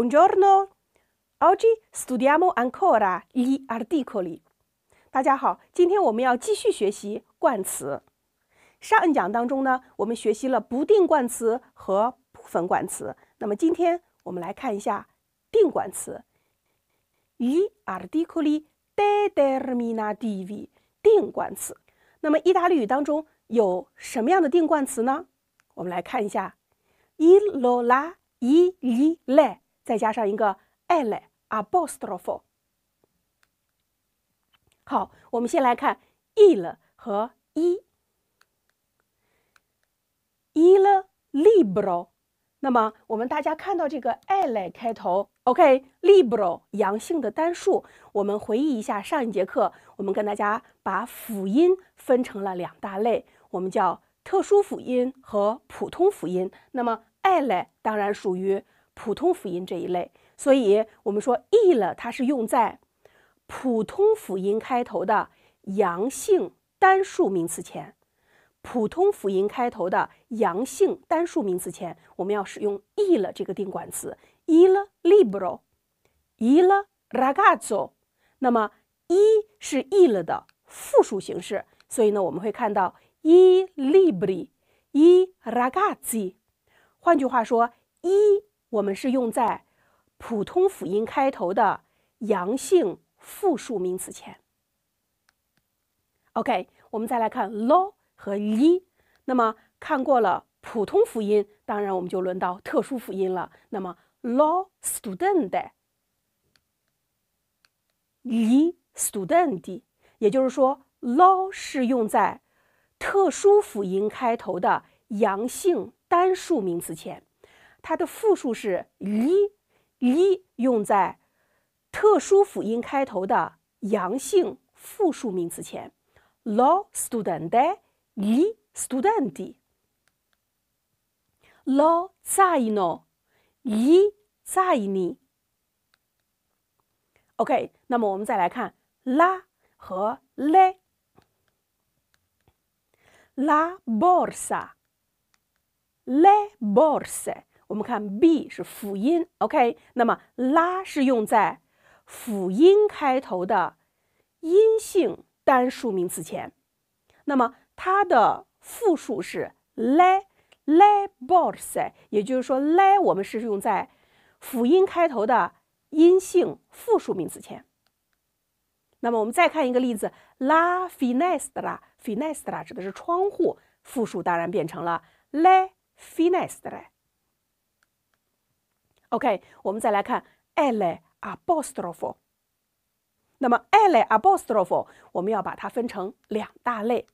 Buon giorno, oggi studiamo ancora gli a r t i c o l i 大家好，今天我们要继续学习冠词。上一讲当中呢，我们学习了不定冠词和部分冠词，那么今天我们来看一下定冠词。gli a r t i c o l i determinati v。i 定冠词。那么意大利语当中有什么样的定冠词呢？我们来看一下，il la il le。再加上一个 a l a a p o s t r o p h o 好，我们先来看 il 和 i。i libro l。那么，我们大家看到这个 l 开头，OK，libro 阳性的单数。我们回忆一下上一节课，我们跟大家把辅音分成了两大类，我们叫特殊辅音和普通辅音。那么，l 当然属于。普通辅音这一类，所以我们说 “e” 了，它是用在普通辅音开头的阳性单数名词前。普通辅音开头的阳性单数名词前，我们要使用 “e” 了这个定冠词。e libro，e i ragazzo。那么 “e” 是 “e” 了的复数形式，所以呢，我们会看到 e libri，e ragazzi。换句话说，“e”。我们是用在普通辅音开头的阳性复数名词前。OK，我们再来看 l 和 l i。那么看过了普通辅音，当然我们就轮到特殊辅音了。那么 law student 的，i student 也就是说，law 是用在特殊辅音开头的阳性单数名词前。它的复数是 i，i 用在特殊辅音开头的阳性复数名词前。lo studente, i studenti。lo zaino, i zaini。OK，那么我们再来看拉和 le。la borsa，le borse。我们看 b 是辅音，OK，那么拉是用在辅音开头的阴性单数名词前，那么它的复数是 le le boxes，也就是说 le 我们是用在辅音开头的阴性复数名词前。那么我们再看一个例子，la finestra，finestra 指的是窗户，复数当然变成了 le finestra。OK，我们再来看 ale apostrofo。那么 ale apostrofo，我们要把它分成两大类。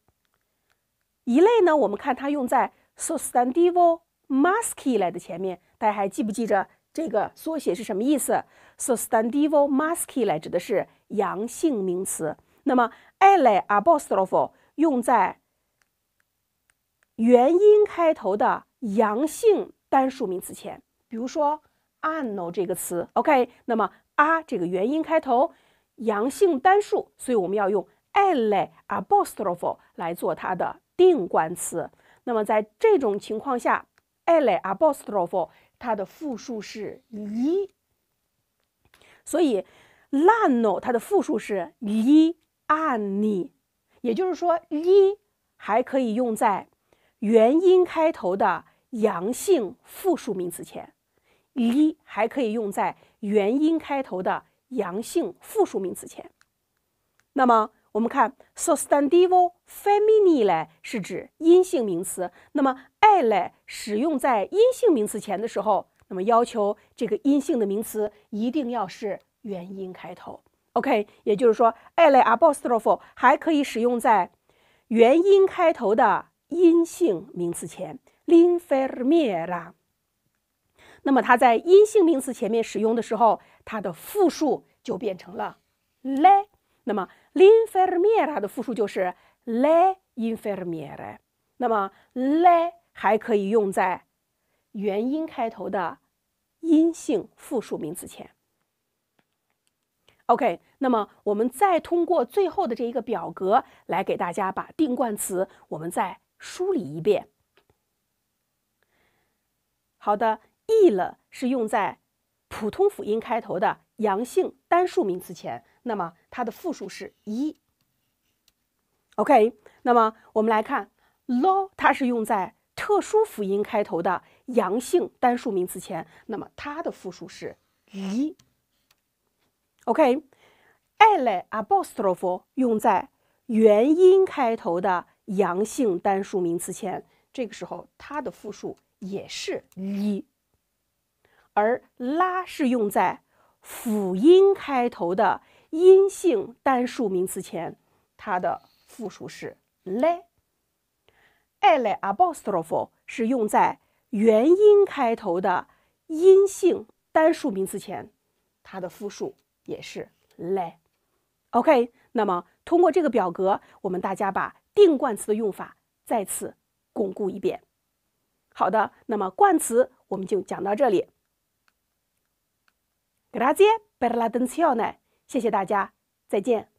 一类呢，我们看它用在 sustantivo m a s c u l i n e 的前面，大家还记不记着这个缩写是什么意思？sustantivo m a s c u l i n e 指的是阳性名词。那么 ale apostrofo 用在元音开头的阳性单数名词前，比如说。ano 这个词，OK，那么 a 这个元音开头，阳性单数，所以我们要用 ale a p o s t r o p h o 来做它的定冠词。那么在这种情况下，ale a p o s t r o p h o 它的复数是一，所以 lano 它的复数是一 ani，也就是说一还可以用在元音开头的阳性复数名词前。i 还可以用在元音开头的阳性复数名词前。那么我们看 sostantivo f e m i n i l e 是指阴性名词。那么 i 来使用在阴性名词前的时候，那么要求这个阴性的名词一定要是元音开头。OK，也就是说 i 来 apostrofo 还可以使用在元音开头的阴性名词前。l infermiera。那么它在阴性名词前面使用的时候，它的复数就变成了 le。那么，infermiera l 的复数就是 le infermiere。那么 le 还可以用在元音开头的阴性复数名词前。OK，那么我们再通过最后的这一个表格来给大家把定冠词我们再梳理一遍。好的。e 了是用在普通辅音开头的阳性单数名词前，那么它的复数是一。OK，那么我们来看 l，它是用在特殊辅音开头的阳性单数名词前，那么它的复数是一。o k l 嘞 a b o s t r o e 用在元音开头的阳性单数名词前，这个时候它的复数也是 e。而拉是用在辅音开头的阴性单数名词前，它的复数是 le。a 来阿波斯洛夫是用在元音开头的阴性单数名词前，它的复数也是 le。OK，那么通过这个表格，我们大家把定冠词的用法再次巩固一遍。好的，那么冠词我们就讲到这里。Grazie per l'attenzione，谢谢大家，再见。